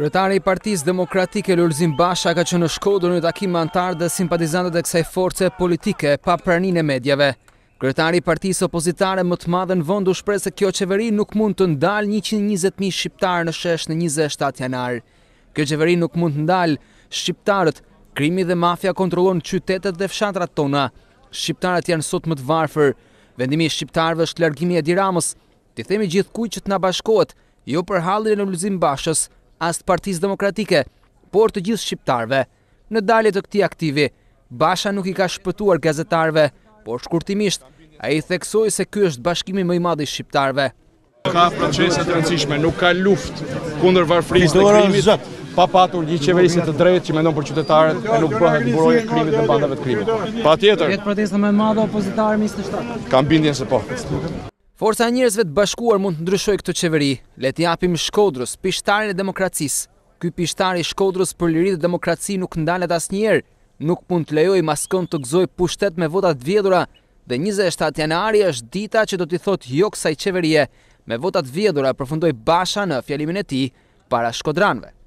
Kryetari i Partisë Demokratike Lulzim Basha ka qenë në Shkodër në takim me anëtarët dhe simpatizantët e kësaj force politike pa praninë e medjave. Kryetari i Partisë Opozitare më të madhe në vend u shpreh se kjo qeveri nuk mund të ndalë 120.000 shqiptarë në shesh në 27 janar. Kjo qeveri nuk mund të ndal shqiptarët. Krimi dhe mafia kontrollojnë qytetet dhe fshatrat tona. Shqiptarët janë sot më të varfër, Vendimi i shqiptarëve është largimi e Diramës. të themi gjithë kuj që të na bashkohet, jo për hallin e Lulzim Bashës, as të Partisë Demokratike, por të gjithë shqiptarëve. Në dalje të këtij aktivi, Basha nuk i ka shpëtuar gazetarëve, por shkurtimisht ai theksoi se ky është bashkimi më i madh i shqiptarëve. Ka procese të rëndësishme, nuk ka luftë kundër varfrisë të krimit pa patur një qeverisit të drejt që mendon për qytetarët e nuk bëhet në buroj e krimit dhe bandave të krimit. Pa tjetër... Jetë protesta me madhe opozitarë mi së të shtatë. Kam bindjen se po. Forca e njërezve të bashkuar mund të ndryshoj këtë qeveri, le të japim shkodrës, pishtarën e demokracis. Ky pishtarë i shkodrës për liritë dhe demokraci nuk ndalet as njerë, nuk mund të lejoj maskon të gëzoj pushtet me votat vjedura dhe 27 janari është dita që do t'i thot jo kësaj qeverie me votat vjedura përfundoj basha në fjalimin e ti para shkodranve.